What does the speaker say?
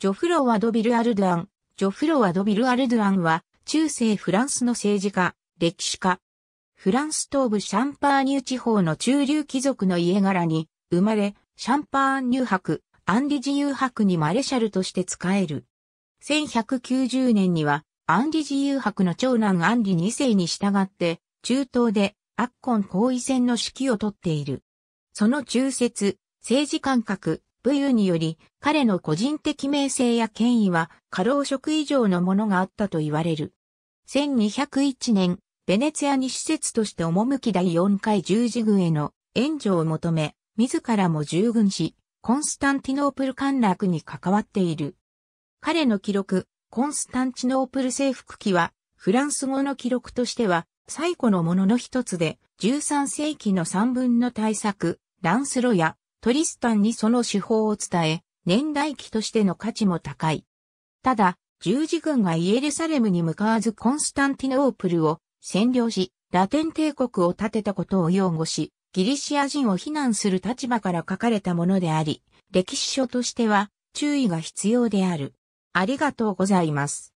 ジョフロワ・ドビル・アルドゥアン。ジョフロワ・ドビル・アルドゥアンは、中世フランスの政治家、歴史家。フランス東部シャンパーニュ地方の中流貴族の家柄に、生まれ、シャンパーニュ博、アンリジユ博にマレシャルとして仕える。1190年には、アンリジユ博の長男アンリ2世に従って、中東で、アッコン皇位戦の指揮をとっている。その中説、政治感覚、武勇により、彼の個人的名声や権威は、過労職以上のものがあったと言われる。1201年、ベネツィアに施設として赴き第4回十字軍への援助を求め、自らも従軍し、コンスタンティノープル陥落に関わっている。彼の記録、コンスタンチノープル征服記は、フランス語の記録としては、最古のものの一つで、13世紀の三分の大作、ランスロやトリスタンにその手法を伝え、年代記としての価値も高い。ただ、十字軍がイエルサレムに向かわずコンスタンティノープルを占領し、ラテン帝国を建てたことを擁護し、ギリシア人を非難する立場から書かれたものであり、歴史書としては注意が必要である。ありがとうございます。